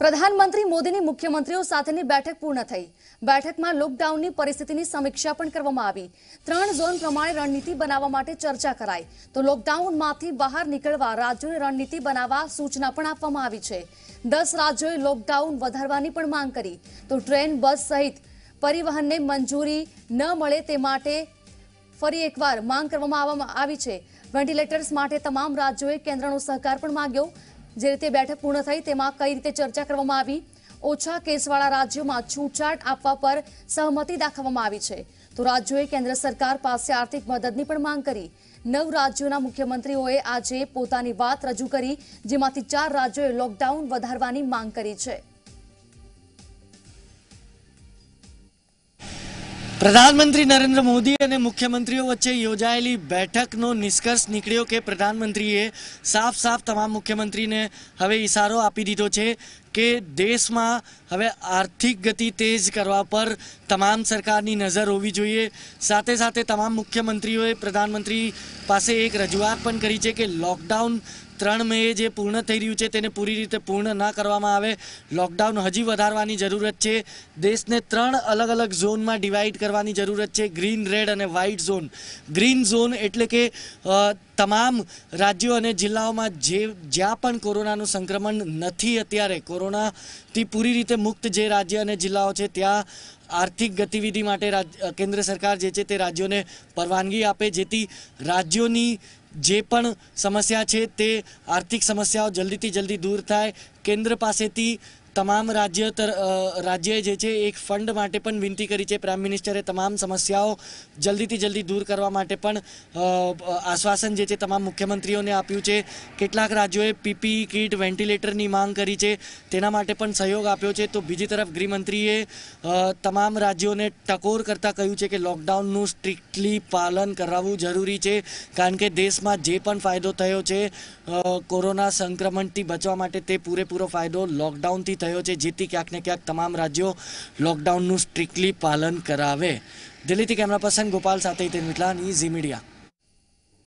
પ્રધાનમંત્રી મોદીની મુખ્યમંત્રીઓ સાથેની બેઠક પૂર્ણ થઈ બેઠકમાં લોકડાઉનની પરિસ્થિતિની સમીક્ષા પણ કરવામાં આવી ત્રણ ઝોન પ્રમાણે રણનીતિ બનાવવા માટે ચર્ચા કરાઈ તો લોકડાઉનમાંથી બહાર નીકળવા રાજ્યોને રણનીતિ બનાવવા સૂચના પણ આપવામાં આવી છે દસ રાજ્યોએ લોકડાઉન વધારવાની પણ માંગ કરી તો ટ્રેન બસ સહિત પરિવહનને મંજૂરી ન મળે તે માટે ફરી એકવાર માંગ કરવામાં આવી છે વેન્ટિલેટર્સ માટે તમામ રાજ્યોએ કેન્દ્રનો સહકાર પણ માંગ્યો જે રીતે બેઠક પૂર્ણ થઈ તેમાં કઈ રીતે ચર્ચા કરવામાં આવી ઓછા કેસવાળા રાજ્યોમાં છૂટછાટ આપવા પર સહમતિ દાખવવામાં આવી છે તો રાજ્યોએ કેન્દ્ર સરકાર પાસે આર્થિક મદદની પણ માંગ કરી નવ રાજ્યોના મુખ્યમંત્રીઓએ આજે પોતાની વાત રજૂ કરી જેમાંથી ચાર રાજ્યોએ લોકડાઉન વધારવાની માંગ કરી છે પ્રધાનમંત્રી નરેન્દ્ર મોદી અને મુખ્યમંત્રીઓ વચ્ચે યોજાયેલી બેઠકનો નિષ્કર્ષ નીકળ્યો કે પ્રધાનમંત્રીએ સાફ સાફ તમામ મુખ્યમંત્રીને હવે ઇશારો આપી દીધો છે કે દેશમાં હવે આર્થિક ગતિ તેજ કરવા પર તમામ સરકારની નજર હોવી જોઈએ સાથે સાથે તમામ મુખ્યમંત્રીઓએ પ્રધાનમંત્રી પાસે એક રજૂઆત પણ કરી છે કે લોકડાઉન ત્રણ મે જે પૂર્ણ થઈ રહ્યું છે તેને પૂરી રીતે પૂર્ણ ના કરવામાં આવે લોકડાઉન હજી વધારવાની જરૂરત છે દેશને ત્રણ અલગ અલગ ઝોનમાં ડિવાઈડ કરવાની જરૂરત છે ગ્રીન રેડ અને વ્હાઇટ ઝોન ગ્રીન ઝોન એટલે કે તમામ રાજ્યો અને જિલ્લાઓમાં જે જ્યાં પણ કોરોનાનું સંક્રમણ નથી અત્યારે કોરોનાથી પૂરી રીતે મુક્ત જે રાજ્ય અને જિલ્લાઓ છે ત્યાં આર્થિક ગતિવિધિ માટે કેન્દ્ર સરકાર જે છે તે રાજ્યોને પરવાનગી આપે જેથી રાજ્યોની જે પણ સમસ્યા છે તે આર્થિક સમસ્યાઓ જલ્દીથી જલ્દી દૂર થાય કેન્દ્ર પાસેથી તમામ રાજ્ય રાજ્યએ જે છે એક ફંડ માટે પણ વિનંતી કરી છે પ્રાઇમ મિનિસ્ટરે તમામ સમસ્યાઓ જલ્દીથી જલ્દી દૂર કરવા માટે પણ આશ્વાસન જે છે તમામ મુખ્યમંત્રીઓને આપ્યું છે કેટલાક રાજ્યોએ પીપી કીટ વેન્ટિલેટરની માંગ કરી છે તેના માટે પણ સહયોગ આપ્યો છે તો બીજી તરફ ગૃહમંત્રીએ તમામ રાજ્યોને ટકોર કરતાં કહ્યું છે કે લોકડાઉનનું સ્ટ્રિક્ટલી પાલન કરાવવું જરૂરી છે કારણ કે દેશમાં જે પણ ફાયદો થયો છે કોરોના સંક્રમણથી બચવા માટે તે પૂરેપૂરો ફાયદો લોકડાઉનથી થયો છે જેથી ક્યાંક ને ક્યાંક તમામ રાજ્યો લોકડાઉનનું સ્ટ્રિક્ટલી પાલન કરાવે દિલ્હીથી કેમેરા પર્સન ગોપાલ સાથે હિતેન વિટલા ન્યૂઝ મીડિયા